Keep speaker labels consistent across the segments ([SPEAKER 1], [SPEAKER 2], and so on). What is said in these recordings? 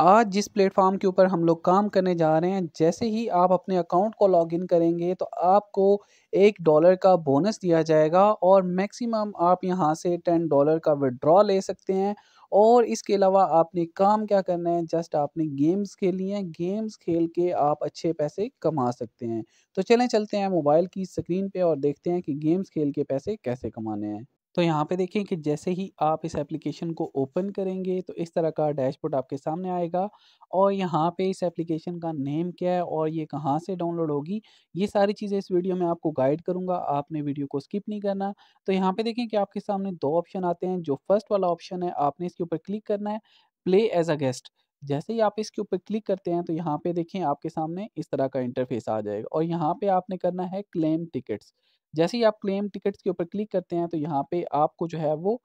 [SPEAKER 1] आज जिस प्लेटफॉर्म के ऊपर हम लोग काम करने जा रहे हैं जैसे ही आप अपने अकाउंट को लॉगिन करेंगे तो आपको एक डॉलर का बोनस दिया जाएगा और मैक्सिमम आप यहां से टेन डॉलर का विड्रॉ ले सकते हैं और इसके अलावा आपने काम क्या करना है जस्ट आपने गेम्स खेली हैं गेम्स खेल के आप अच्छे पैसे कमा सकते हैं तो चलें चलते हैं मोबाइल की स्क्रीन पे और देखते हैं कि गेम्स खेल के पैसे कैसे कमाने हैं तो यहाँ पे देखें कि जैसे ही आप इस एप्लीकेशन को ओपन करेंगे तो इस तरह का डैशबोर्ड आपके सामने आएगा और यहाँ पे इस एप्लीकेशन का नेम क्या है और ये कहाँ से डाउनलोड होगी ये सारी चीज़ें इस वीडियो में आपको गाइड करूँगा आपने वीडियो को स्किप नहीं करना तो यहाँ पे देखें कि आपके सामने दो ऑप्शन आते हैं जो फर्स्ट वाला ऑप्शन है आपने इसके ऊपर क्लिक करना है प्ले एज अ गेस्ट जैसे ही आप इसके ऊपर क्लिक करते हैं तो यहाँ पे देखें आपके सामने इस तरह का इंटरफेस आ जाएगा और यहाँ पे आपने करना है क्लेम टिकट्स जैसे ही आप क्लेम टिकट्स के ऊपर क्लिक करते हैं तो यहाँ पे आपको जो है वो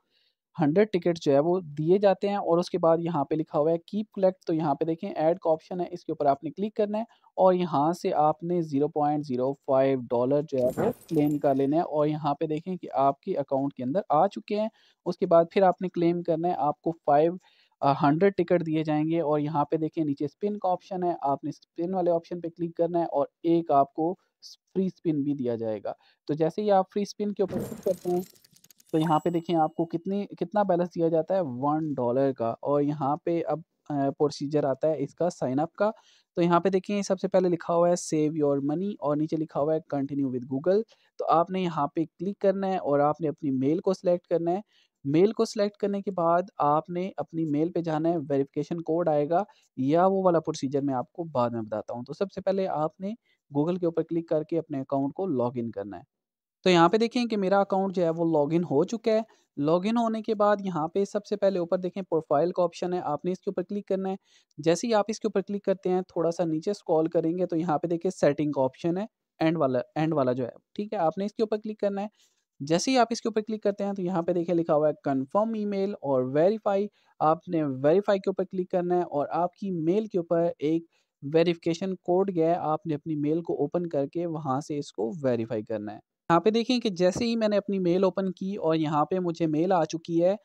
[SPEAKER 1] हंड्रेड टिकट जो है वो दिए जाते हैं और उसके बाद यहाँ पे लिखा हुआ है कीप कलेक्ट तो यहाँ पे देखें ऐड का ऑप्शन है इसके ऊपर आपने क्लिक करना है और यहाँ से आपने zero point zero five dollar जो है वो क्लेम कर लेना है और यहाँ पे देखें कि आपके अकाउंट के अंदर आ चुके हैं उसके बाद फिर आपने क्लेम करना है आपको फाइव हंड्रेड टिकट दिए जाएंगे और यहाँ पे देखिए नीचे स्पिन का ऑप्शन है आपने स्पिन वाले ऑप्शन पे क्लिक करना है और एक आपको फ्री स्पिन भी दिया जाएगा तो जैसे ही आप फ्री स्पिन के ऊपर क्लिक करते हैं तो यहाँ पे देखिए आपको कितनी कितना बैलेंस दिया जाता है वन डॉलर का और यहाँ पे अब प्रोसीजर आता है इसका साइन अप का तो यहाँ पे देखिए सबसे पहले लिखा हुआ है सेव योर मनी और नीचे लिखा हुआ है कंटिन्यू विद गूगल तो आपने यहाँ पे क्लिक करना है और आपने अपनी मेल को सिलेक्ट करना है मेल को सिलेक्ट करने के बाद आपने अपनी मेल पे जाना है वेरिफिकेशन कोड आएगा या वो वाला प्रोसीजर मैं आपको बाद में बताता हूँ तो सबसे पहले आपने गूगल के ऊपर क्लिक करके अपने अकाउंट को लॉगिन करना है तो यहाँ पे देखें कि मेरा अकाउंट जो है वो लॉगिन हो चुका है लॉगिन होने के बाद यहाँ पे सबसे पहले ऊपर देखें प्रोफाइल का ऑप्शन है आपने इसके ऊपर क्लिक करना है जैसे ही आप इसके ऊपर क्लिक करते हैं थोड़ा सा नीचे स्क्रॉल करेंगे तो यहाँ पे देखिए सेटिंग का ऑप्शन है एंड वाला एंड वाला जो है ठीक है आपने इसके ऊपर क्लिक करना है जैसे ही आप इसके ऊपर क्लिक करते हैं तो यहाँ पे देखिए लिखा हुआ है कंफर्म ईमेल और वेरीफाई आपने वेरीफाई के ऊपर क्लिक करना है और आपकी मेल के ऊपर एक वेरिफिकेशन कोड गया है आपने अपनी मेल को ओपन करके वहाँ से इसको वेरीफाई करना है यहाँ पे देखें कि जैसे ही मैंने अपनी मेल ओपन की और यहाँ पे मुझे मेल आ चुकी है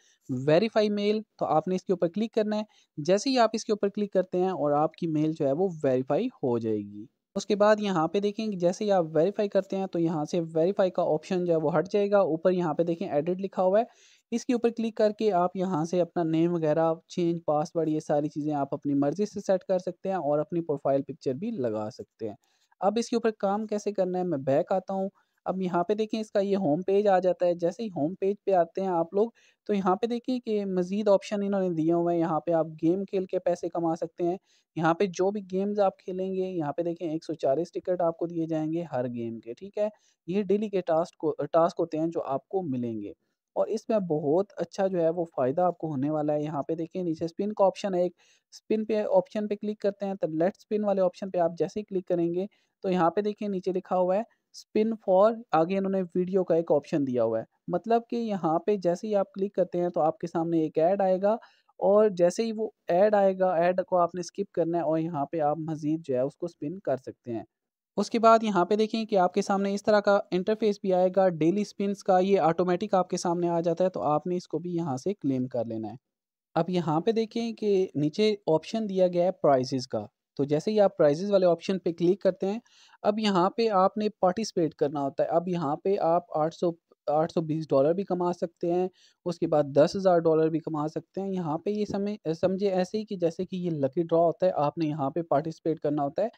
[SPEAKER 1] वेरीफाई मेल तो आपने इसके ऊपर क्लिक करना है जैसे ही आप इसके ऊपर क्लिक करते हैं और आपकी मेल जो है वो वेरीफाई हो जाएगी उसके बाद यहाँ पे देखें जैसे ही आप वेरीफाई करते हैं तो यहाँ से वेरीफाई का ऑप्शन जो है वो हट जाएगा ऊपर यहाँ पे देखें एडिट लिखा हुआ है इसके ऊपर क्लिक करके आप यहाँ से अपना नेम वगैरह चेंज पासवर्ड ये सारी चीज़ें आप अपनी मर्ज़ी से सेट कर सकते हैं और अपनी प्रोफाइल पिक्चर भी लगा सकते हैं अब इसके ऊपर काम कैसे करना है मैं बैक आता हूँ अब यहाँ पे देखें इसका ये होम पेज आ जाता है जैसे ही होम पेज पे आते हैं आप लोग तो यहाँ पे देखें कि मज़ीद ऑप्शन इन्होंने दिए हुए हैं यहाँ पे आप गेम खेल के पैसे कमा सकते हैं यहाँ पे जो भी गेम्स आप खेलेंगे यहाँ पे देखें 140 टिकट आपको दिए जाएंगे हर गेम के ठीक है ये डेली के टास्क को टास्क होते हैं जो आपको मिलेंगे और इसमें बहुत अच्छा जो है वो फ़ायदा आपको होने वाला है यहाँ पे देखिए नीचे स्पिन का ऑप्शन है एक स्पिन पे ऑप्शन पे क्लिक करते हैं तो लेट स्पिन वाले ऑप्शन पे आप जैसे ही क्लिक करेंगे तो यहाँ पे देखिए नीचे लिखा हुआ है स्पिन फॉर आगे इन्होंने वीडियो का एक ऑप्शन दिया हुआ है मतलब कि यहाँ पे जैसे ही आप क्लिक करते हैं तो आपके सामने एक ऐड आएगा और जैसे ही वो ऐड आएगा ऐड को आपने स्किप करना है और यहाँ पे आप मज़ीद जो है उसको स्पिन कर सकते हैं उसके बाद यहाँ पे देखें कि आपके सामने इस तरह का इंटरफेस भी आएगा डेली स्पिनस का ये ऑटोमेटिक आपके सामने आ जाता है तो आपने इसको भी यहाँ से क्लेम कर लेना है अब यहाँ पे देखें कि नीचे ऑप्शन दिया गया है प्राइसेस का तो जैसे ही आप प्राइजेज वाले ऑप्शन पे क्लिक करते हैं अब यहाँ पे आपने पार्टिसिपेट करना होता है अब यहाँ पे आप 800 820 डॉलर भी कमा सकते हैं उसके बाद दस हज़ार डॉलर भी कमा सकते हैं यहाँ पे ये समय समझे ऐसे ही कि जैसे कि ये लकी ड्रॉ होता है आपने यहाँ पे पार्टिसिपेट करना होता है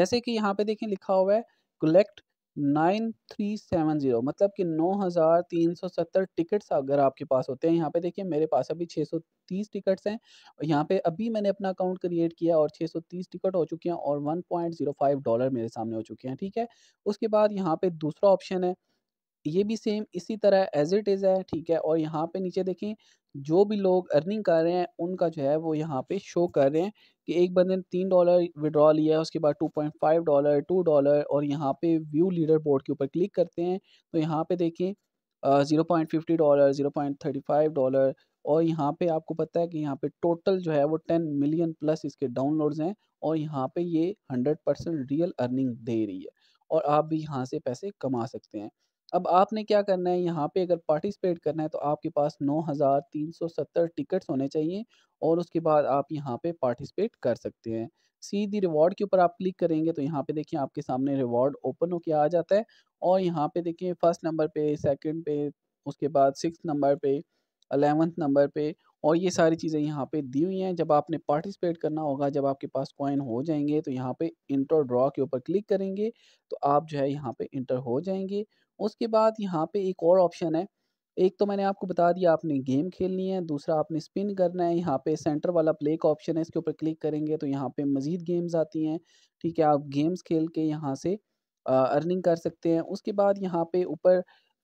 [SPEAKER 1] जैसे कि यहाँ पे देखें लिखा हुआ है collect nine three seven zero मतलब कि नौ हज़ार तीन सौ सत्तर टिकट्स अगर आपके पास होते हैं यहाँ पे देखिए मेरे पास अभी छः सौ तीस टिकट्स हैं और यहाँ पे अभी मैंने अपना अकाउंट क्रिएट किया और छः सौ तीस टिकट हो चुके हैं और one point zero five dollar मेरे सामने हो चुके हैं ठीक है उसके बाद यहाँ पे दूसरा ऑप्शन है ये भी सेम इसी तरह एज इट इज़ है ठीक है और यहाँ पे नीचे देखें जो भी लोग अर्निंग कर रहे हैं उनका जो है वो यहाँ पे शो कर रहे हैं कि एक बंदे ने तीन डॉलर विड्रॉ लिया है उसके बाद two point five dollar two dollar और यहाँ पे व्यू लीडर बोर्ड के ऊपर क्लिक करते हैं तो यहाँ पे देखें zero point fifty dollar zero point thirty five dollar और यहाँ पे आपको पता है कि यहाँ पे टोटल जो है वो टेन मिलियन प्लस इसके डाउनलोड्स हैं और यहाँ पे ये हंड्रेड परसेंट रियल अर्निंग दे रही है और आप भी यहाँ से पैसे कमा सकते हैं अब आपने क्या करना है यहाँ पे अगर पार्टिसिपेट करना है तो आपके पास 9370 टिकट्स होने चाहिए और उसके बाद आप यहाँ पे पार्टिसिपेट कर सकते हैं सीधी रिवॉर्ड के ऊपर आप क्लिक करेंगे तो यहाँ पे देखिए आपके सामने रिवॉर्ड ओपन होके आ जाता है और यहाँ पे देखिए फर्स्ट नंबर पे सेकंड पे उसके बाद सिक्स नंबर पे अलेवंथ नंबर पे और ये सारी चीज़ें यहाँ पे दी हुई हैं जब आपने पार्टिसिपेट करना होगा जब आपके पास कॉइन हो जाएंगे तो यहाँ पे इंटर ड्रॉ के ऊपर क्लिक करेंगे तो आप जो है यहाँ पे इंटर हो जाएंगे उसके बाद यहाँ पे एक और ऑप्शन है एक तो मैंने आपको बता दिया आपने गेम खेलनी है दूसरा आपने स्पिन करना है यहाँ पे सेंटर वाला प्ले का ऑप्शन है इसके ऊपर क्लिक करेंगे तो यहाँ पे मज़ीद गेम्स आती हैं ठीक है आप गेम्स खेल के यहाँ से आ, अर्निंग कर सकते हैं उसके बाद यहाँ पे ऊपर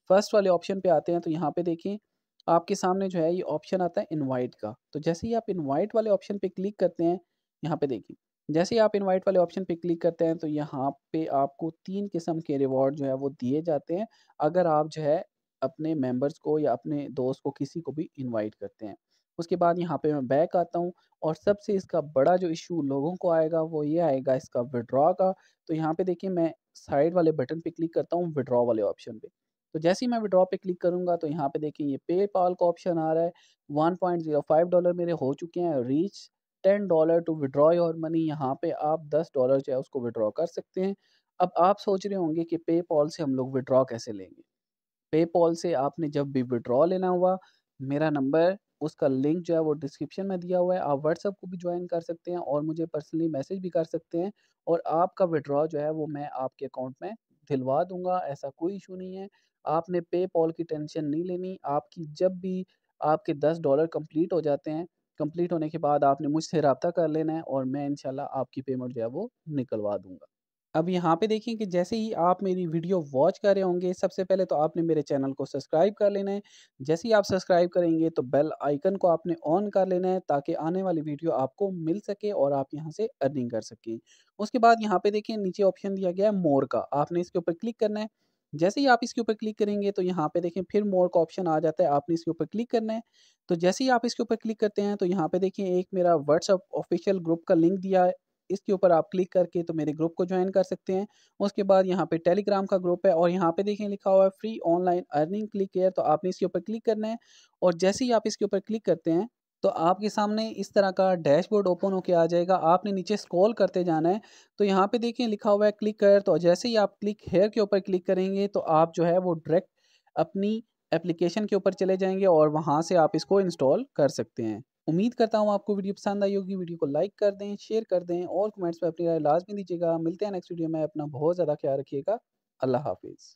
[SPEAKER 1] फर्स्ट वाले ऑप्शन पे आते हैं तो यहाँ पे देखें आपके सामने जो है ये ऑप्शन आता है इन्वाइट का तो जैसे ही आप इन्वाइट वाले ऑप्शन पे क्लिक करते हैं यहाँ पे देखिए जैसे ही आप इनवाइट वाले ऑप्शन पे क्लिक करते हैं तो यहाँ पे आपको तीन किस्म के रिवॉर्ड जो है वो दिए जाते हैं अगर आप जो है अपने मेंबर्स को या अपने दोस्त को किसी को भी इनवाइट करते हैं उसके बाद यहाँ पे मैं बैक आता हूँ और सबसे इसका बड़ा जो इशू लोगों को आएगा वो ये आएगा इसका विड्रॉ का तो यहाँ पे देखिए मैं साइड वाले बटन पे क्लिक करता हूँ विड्रॉ वाले ऑप्शन पे तो जैसे ही मैं विड्रॉ पे क्लिक करूंगा तो यहाँ पे देखिए ये पे का ऑप्शन आ रहा है 1.05 डॉलर मेरे हो चुके हैं reach ten dollar to withdraw your money यहाँ पे आप दस डॉलर जो है उसको विड्रॉ कर सकते हैं अब आप सोच रहे होंगे कि पे पॉल से हम लोग विड्रॉ कैसे लेंगे पे पॉल से आपने जब भी विड्रॉ लेना हुआ मेरा नंबर उसका लिंक जो है वो डिस्क्रिप्शन में दिया हुआ है आप व्हाट्सएप को भी ज्वाइन कर सकते हैं और मुझे पर्सनली मैसेज भी कर सकते हैं और आपका विड्रॉ जो है वो मैं आपके अकाउंट में दिलवा दूंगा ऐसा कोई इशू नहीं है आपने पे पॉल की टेंशन नहीं लेनी आपकी जब भी आपके दस डॉलर कंप्लीट हो जाते हैं कंप्लीट होने के बाद आपने मुझसे रबता कर लेना है और मैं इनशाला आपकी पेमेंट जो है वो निकलवा दूंगा अब यहाँ पे देखें कि जैसे ही आप मेरी वीडियो वॉच कर रहे होंगे सबसे पहले तो आपने मेरे चैनल को सब्सक्राइब कर लेना है जैसे ही आप सब्सक्राइब करेंगे तो बेल आइकन को आपने ऑन कर लेना है ताकि आने वाली वीडियो आपको मिल सके और आप यहाँ से अर्निंग कर सकें उसके बाद यहाँ पे देखें नीचे ऑप्शन दिया गया है मोर का आपने इसके ऊपर क्लिक करना है जैसे ही आप इसके ऊपर क्लिक करेंगे तो यहाँ पे देखें फिर मोर का ऑप्शन आ जाता है आपने इसके ऊपर क्लिक करना है तो जैसे ही आप इसके ऊपर क्लिक करते हैं तो यहाँ पे देखें एक मेरा व्हाट्सअप ऑफिशियल ग्रुप का लिंक दिया है इसके ऊपर आप क्लिक करके तो मेरे ग्रुप को ज्वाइन कर सकते हैं उसके बाद यहाँ पे टेलीग्राम का ग्रुप है और यहाँ पे देखें लिखा हुआ है फ्री ऑनलाइन अर्निंग क्लिक है तो आपने इसके ऊपर क्लिक करना है और जैसे ही आप इसके ऊपर क्लिक करते हैं तो आपके सामने इस तरह का डैशबोर्ड ओपन होकर आ जाएगा आपने नीचे स्क्रॉल करते जाना है तो यहाँ पे देखिए लिखा हुआ है क्लिक कर तो जैसे ही आप क्लिक हेयर के ऊपर क्लिक करेंगे तो आप जो है वो डायरेक्ट अपनी एप्लीकेशन के ऊपर चले जाएंगे और वहाँ से आप इसको इंस्टॉल कर सकते हैं उम्मीद करता हूँ आपको वीडियो पसंद आई होगी वीडियो को लाइक कर दें शेयर कर दें और कमेंट्स पर अपनी राय लाजमी दीजिएगा मिलते हैं नेक्स्ट वीडियो में अपना बहुत ज़्यादा ख्याल रखिएगा अल्लाह हाफिज़